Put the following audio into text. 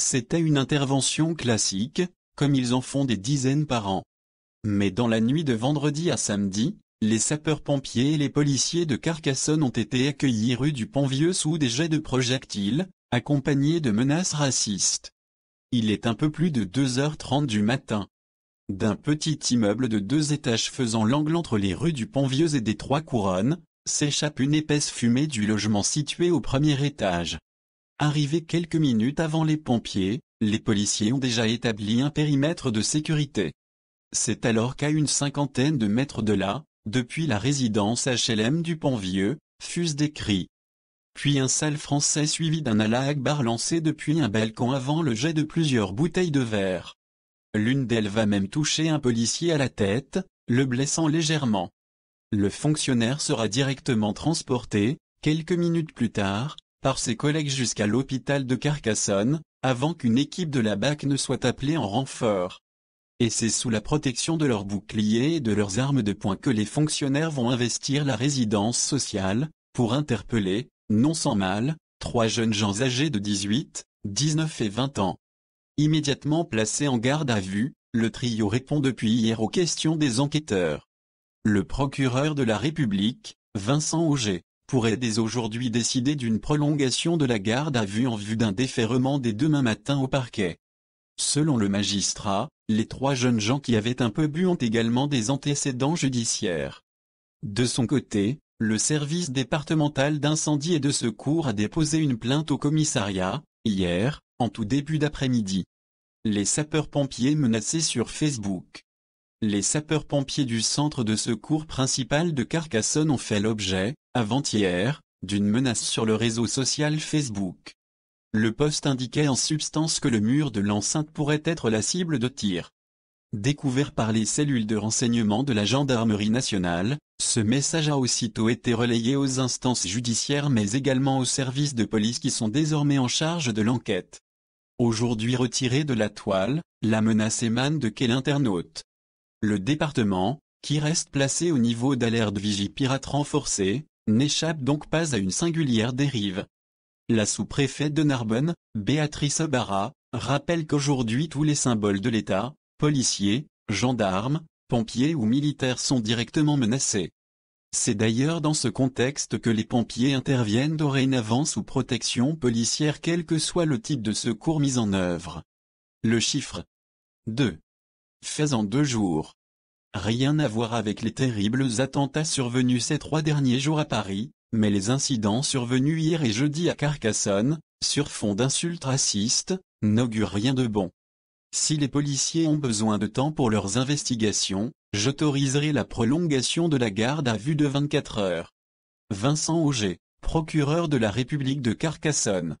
C'était une intervention classique, comme ils en font des dizaines par an. Mais dans la nuit de vendredi à samedi, les sapeurs-pompiers et les policiers de Carcassonne ont été accueillis rue du Pont-Vieux sous des jets de projectiles, accompagnés de menaces racistes. Il est un peu plus de 2h30 du matin. D'un petit immeuble de deux étages faisant l'angle entre les rues du Pont-Vieux et des Trois Couronnes, s'échappe une épaisse fumée du logement situé au premier étage. Arrivé quelques minutes avant les pompiers, les policiers ont déjà établi un périmètre de sécurité. C'est alors qu'à une cinquantaine de mètres de là, depuis la résidence HLM du Pont-Vieux, fusent des cris. Puis un sale français suivi d'un Allah lancé depuis un balcon avant le jet de plusieurs bouteilles de verre. L'une d'elles va même toucher un policier à la tête, le blessant légèrement. Le fonctionnaire sera directement transporté, quelques minutes plus tard, par ses collègues jusqu'à l'hôpital de Carcassonne, avant qu'une équipe de la BAC ne soit appelée en renfort. Et c'est sous la protection de leurs boucliers et de leurs armes de poing que les fonctionnaires vont investir la résidence sociale, pour interpeller, non sans mal, trois jeunes gens âgés de 18, 19 et 20 ans. Immédiatement placés en garde à vue, le trio répond depuis hier aux questions des enquêteurs. Le procureur de la République, Vincent Auger, pourrait dès aujourd'hui décider d'une prolongation de la garde à vue en vue d'un déferrement dès demain matin au parquet. Selon le magistrat, les trois jeunes gens qui avaient un peu bu ont également des antécédents judiciaires. De son côté, le service départemental d'incendie et de secours a déposé une plainte au commissariat, hier, en tout début d'après-midi. Les sapeurs-pompiers menacés sur Facebook. Les sapeurs-pompiers du centre de secours principal de Carcassonne ont fait l'objet, avant-hier, d'une menace sur le réseau social Facebook. Le poste indiquait en substance que le mur de l'enceinte pourrait être la cible de tir. Découvert par les cellules de renseignement de la gendarmerie nationale, ce message a aussitôt été relayé aux instances judiciaires mais également aux services de police qui sont désormais en charge de l'enquête. Aujourd'hui retiré de la toile, la menace émane de quel internaute Le département, qui reste placé au niveau d'alerte vigipirate renforcée, n'échappe donc pas à une singulière dérive. La sous-préfète de Narbonne, Béatrice Barra, rappelle qu'aujourd'hui tous les symboles de l'État, policiers, gendarmes, pompiers ou militaires sont directement menacés. C'est d'ailleurs dans ce contexte que les pompiers interviennent dorénavant sous protection policière quel que soit le type de secours mis en œuvre. Le chiffre 2. Fais en deux jours. Rien à voir avec les terribles attentats survenus ces trois derniers jours à Paris, mais les incidents survenus hier et jeudi à Carcassonne, sur fond d'insultes racistes, n'augurent rien de bon. Si les policiers ont besoin de temps pour leurs investigations, j'autoriserai la prolongation de la garde à vue de 24 heures. Vincent Auger, procureur de la République de Carcassonne.